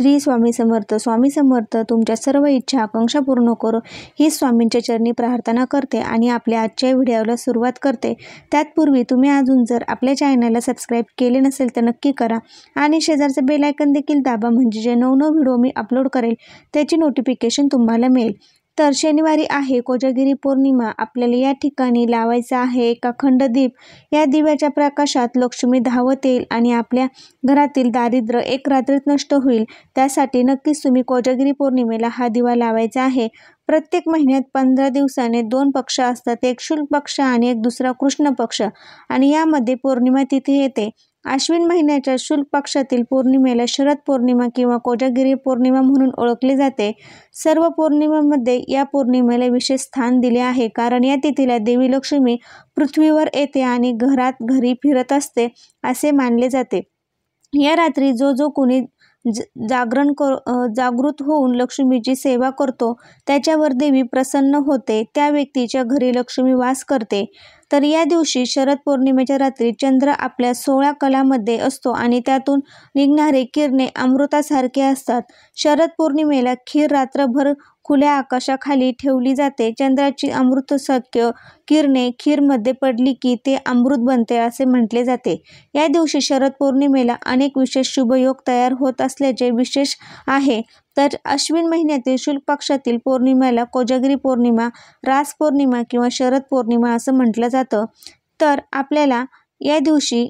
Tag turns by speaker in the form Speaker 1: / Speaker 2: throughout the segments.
Speaker 1: श्री स्वामी समर्थ स्वामी समर्थ तुमच्या सर्व इच्छा आकांक्षा पूर्ण करो ही स्वामींच्या चरणी प्रार्थना करते आणि आपल्या आजच्या व्हिडिओला सुरुवात करते त्यातपूर्वी तुम्ही अजून जर आपल्या चॅनलला सबस्क्राईब केले नसेल तर नक्की करा आणि शेजारचं बेलायकन देखील दाबा म्हणजे जे नवनव व्हिडिओ मी अपलोड करेल त्याची नोटिफिकेशन तुम्हाला मिळेल तर शनिवारी आहे कोजागिरी पौर्णिमा आपल्याला या ठिकाणी लावायचा आहे अखंड दीप या दिव्याच्या प्रकाशात लक्ष्मी धावत येईल आणि आपल्या घरातील दारिद्र्य एक रात्रीत नष्ट होईल त्यासाठी नक्कीच तुम्ही कोजागिरी पौर्णिमेला हा दिवा लावायचा आहे प्रत्येक महिन्यात पंधरा दिवसाने दोन पक्ष असतात एक शुल्क पक्ष आणि एक दुसरा कृष्ण पक्ष आणि यामध्ये पौर्णिमा तिथे येते आश्विन महिन्याच्या शुल्क पक्षातील पौर्णिमेला शरद पौर्णिमा किंवा कोजागिरी पौर्णिमा म्हणून ओळखले जाते सर्व पौर्णिमेमध्ये या पौर्णिमेला विशेष स्थान दिले आहे कारण या तिथीला देवी लक्ष्मी पृथ्वीवर येते आणि घरात घरी फिरत असते असे मानले जाते या रात्री जो जो कोणी जागरण कर जागृत होऊन लक्ष्मीची सेवा करतो त्याच्यावर देवी प्रसन्न होते त्या व्यक्तीच्या घरी लक्ष्मी वास करते तर या दिवशी शरद पौर्णिमेच्या रात्री चंद्र आपल्या सोळा कलामध्ये असतो आणि त्यातून निघणारे किरणे अमृतासारखे असतात शरद पौर्णिमेला खीर रात्रभर खुल्या आकाशाखाली ठेवली जाते. चंद्राची अमृतसौख्य किरणे खीरमध्ये पडली की ते अमृत बनते असे म्हटले जाते. या दिवशी शरद पौर्णिमेला अनेक विशेष शुभयोग तयार होत असल्याचे विशेष आहे तर अश्विन महिन्यातील शुल्क पक्षातील पौर्णिमेला कोजागिरी पौर्णिमा, रास पौर्णिमा किंवा शरद पौर्णिमा असं म्हटलं जातं. तर आपल्याला या दिवशी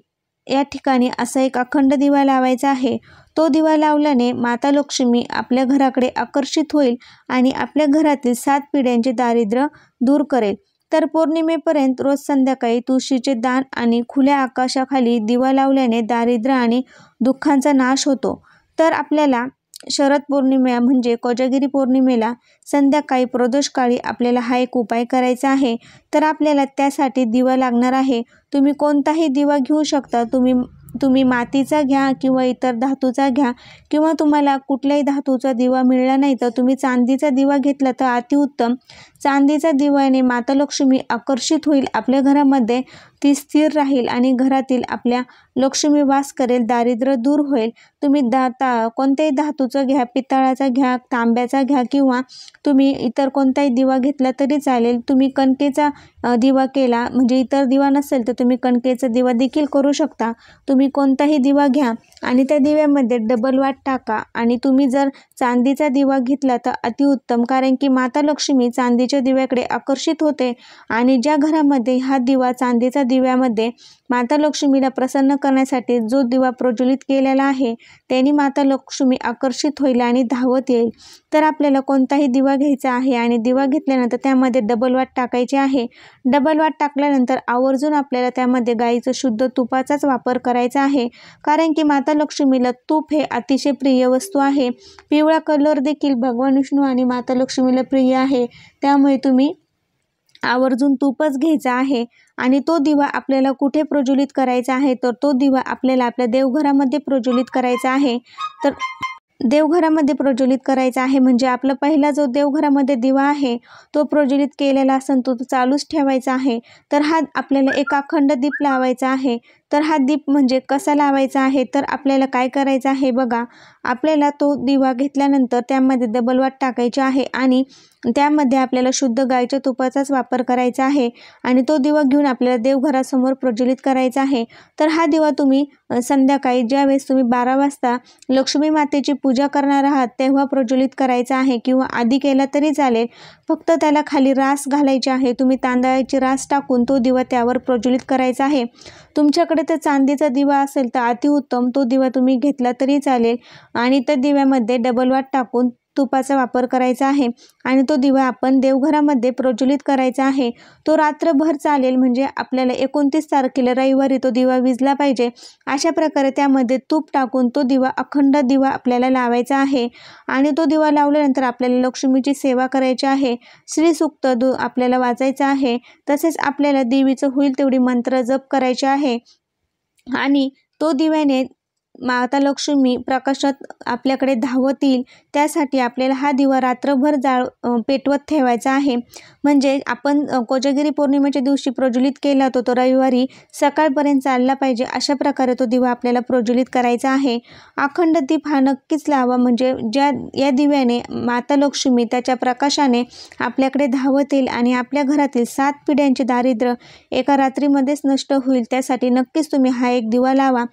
Speaker 1: या ठिकाणी असा एक अखंड दिवा लावायचा आहे तो दिवा लावल्याने माता लक्ष्मी आपल्या घराकडे आकर्षित होईल आणि आपल्या घरातील सात पिढ्यांचे दारिद्र्य दूर करेल तर पौर्णिमेपर्यंत रोज संध्याकाळी तुळशीचे दान आणि खुल्या आकाशाखाली दिवा लावल्याने दारिद्र्य आणि दुःखांचा नाश होतो तर आपल्याला शरद पौर्णिमा म्हणजे कोजागिरी पौर्णिमेला संध्याकाळी प्रदोषकाळी आपल्याला हा एक उपाय करायचा आहे तर आपल्याला त्यासाठी दिवा लागणार आहे तुम्ही कोणताही दिवा घेऊ शकता तुम्ही तुम्ही मातीचा घ्या किंवा इतर धातूचा घ्या किंवा तुम्हाला कुठल्याही धातूचा दिवा मिळाला नाही तर तुम्ही चांदीचा दिवा घेतला तर अतिउत्तम चांदीचा दिवाने माता लक्ष्मी आकर्षित होईल आपल्या घरामध्ये ती स्थिर राहील आणि घरातील आपल्या लक्ष्मी वास करेल दारिद्र्य दूर होईल तुम्ही दाता कोणत्याही धातूचं घ्या पितळाचा घ्या तांब्याचा घ्या किंवा तुम्ही इतर कोणताही दिवा घेतला तरी चालेल तुम्ही कणकेचा दिवा केला म्हणजे इतर दिवा नसेल तर तुम्ही कणकेचा दिवा देखील करू शकता तुम्ही कोणताही दिवा घ्या आणि त्या दिव्यामध्ये डबल वाट टाका आणि तुम्ही जर चांदीचा दिवा घेतला तर अतिउत्तम कारण की माता लक्ष्मी चांदीच्या चांदीच्या दिव्याकडे आकर्षित होते आणि ज्या घरामध्ये हा दिवा चांदीच्या दिव्यामध्ये माता लक्ष्मीला प्रसन्न करण्यासाठी जो दिवा प्रज्वलित केलेला आहे त्यांनी माता लक्ष्मी आकर्षित होईल आणि धावत येईल तर आपल्याला कोणताही दिवा घ्यायचा आहे आणि दिवा घेतल्यानंतर त्यामध्ये डबल वाट टाकायची आहे डबल वाट टाकल्यानंतर आवर्जून आपल्याला त्यामध्ये गायीचं शुद्ध तुपाचाच वापर करायचा आहे कारण की माता लक्ष्मीला तूप हे अतिशय प्रिय वस्तू आहे पिवळा कलर देखील भगवान विष्णू आणि माता लक्ष्मीला प्रिय आहे त्या त्यामुळे तुम्ही आवर्जून तूपच घ्यायचा आहे आणि तो दिवा आपल्याला कुठे प्रज्वलित करायचा आहे तर तो दिवा आपल्याला आपल्या देवघरामध्ये प्रज्वलित करायचा आहे तर देवघरामध्ये प्रज्वलित करायचा आहे म्हणजे आपला पहिला जो देवघरामध्ये दिवा आहे तो प्रज्वलित केलेला असेल तो चालूच ठेवायचा आहे तर हा आपल्याला एक अखंड दीप लावायचा आहे तर हा दीप म्हणजे कसा लावायचा आहे तर आपल्याला काय करायचं आहे बघा आपल्याला तो दिवा घेतल्यानंतर त्यामध्ये डबल वाट टाकायची आहे आणि त्यामध्ये आपल्याला शुद्ध गायच्या तुपाचाच वापर करायचा आहे आणि तो दिवा घेऊन आपल्याला देवघरासमोर प्रज्वलित करायचा आहे तर हा दिवा तुम्ही संध्याकाळी ज्यावेळेस तुम्ही बारा वाजता लक्ष्मी मातेची पूजा करणार आहात तेव्हा प्रज्वलित करायचा आहे किंवा आधी केला तरी चालेल फक्त त्याला खाली रास घालायची आहे तुम्ही तांदळाची रास टाकून तो दिवा त्यावर प्रज्वलित करायचा आहे तुमच्याकडे तुमच्याकडे तर चांदीचा दिवा असेल तर अतिउत्तम तो दिवा तुम्ही घेतला तरी चालेल आणि त्या दिव्यामध्ये डबल वाट टाकून तुपाचा वापर करायचा आहे आणि तो दिवा आपण देवघरामध्ये प्रज्वलित करायचा आहे तो रात्रभर चालेल म्हणजे आपल्याला एकोणतीस तारखेला रविवारी तो दिवा विजला पाहिजे अशा प्रकारे त्यामध्ये तूप टाकून तो दिवा अखंड दिवा आपल्याला लावायचा आहे आणि तो दिवा लावल्यानंतर आपल्याला लक्ष्मीची सेवा करायची आहे श्रीसुक्त दु आपल्याला वाचायचं आहे तसेच आपल्याला देवीचं होईल तेवढी मंत्र जप करायचे आहे आणि तो दिव्याने माता लक्ष्मी प्रकाशात आपल्याकडे धावतील त्यासाठी आपल्याला हा दिवा रात्रभर जाळ पेटवत ठेवायचा आहे म्हणजे आपण कोजागिरी पौर्णिमेच्या दिवशी प्रज्वलित केला होतो तो रविवारी सकाळपर्यंत चालला पाहिजे अशा प्रकारे तो दिवा आपल्याला प्रज्वलित करायचा आहे अखंड दीप हा नक्कीच लावा म्हणजे ज्या या दिव्याने माता लक्ष्मी त्याच्या प्रकाशाने आपल्याकडे धावतील आणि आपल्या घरातील सात पिढ्यांचे दारिद्र्य एका रात्रीमध्येच नष्ट होईल त्यासाठी नक्कीच तुम्ही हा एक दिवा लावा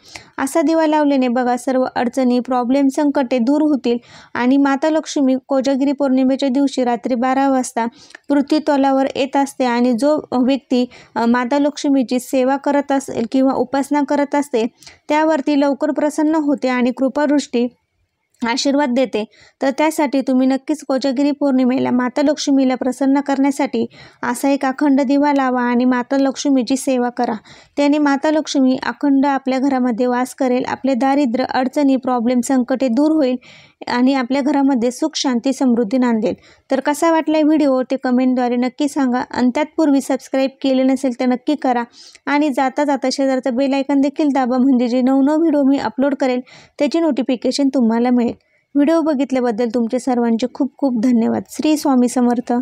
Speaker 1: असा दिवा लावला केल्याने बघा सर्व अडचणी प्रॉब्लेम संकटे दूर होतील आणि माता लक्ष्मी कोजागिरी पौर्णिमेच्या दिवशी रात्री बारा वाजता पृथ्वी तोलावर येत असते आणि जो व्यक्ती माता लक्ष्मीची सेवा करत असेल किंवा उपासना करत असते त्यावरती लवकर प्रसन्न होते आणि कृपादृष्टी आशीर्वाद देते तर त्यासाठी तुम्ही नक्कीच कोजागिरी पौर्णिमेला माता लक्ष्मीला प्रसन्न करण्यासाठी असा एक अखंड दिवा लावा आणि माता लक्ष्मीची सेवा करा त्याने माता लक्ष्मी अखंड आपल्या घरामध्ये वास करेल आपले दारिद्र्य अडचणी प्रॉब्लेम संकटे दूर होईल आणि आपल्या घरामध्ये सुख शांती समृद्धी नांदेल तर कसा वाटला व्हिडिओ ते कमेंटद्वारे नक्की सांगा आणि त्यातपूर्वी सबस्क्राईब केले नसेल तर नक्की करा आणि जाता जाता शेजारचं बेलायकन देखील दाबा म्हणजे जे नऊ व्हिडिओ मी अपलोड करेल त्याची नोटिफिकेशन तुम्हाला मिळेल व्हिडिओ बघितल्याबद्दल तुमचे सर्वांचे खूप खूप धन्यवाद श्री स्वामी समर्थ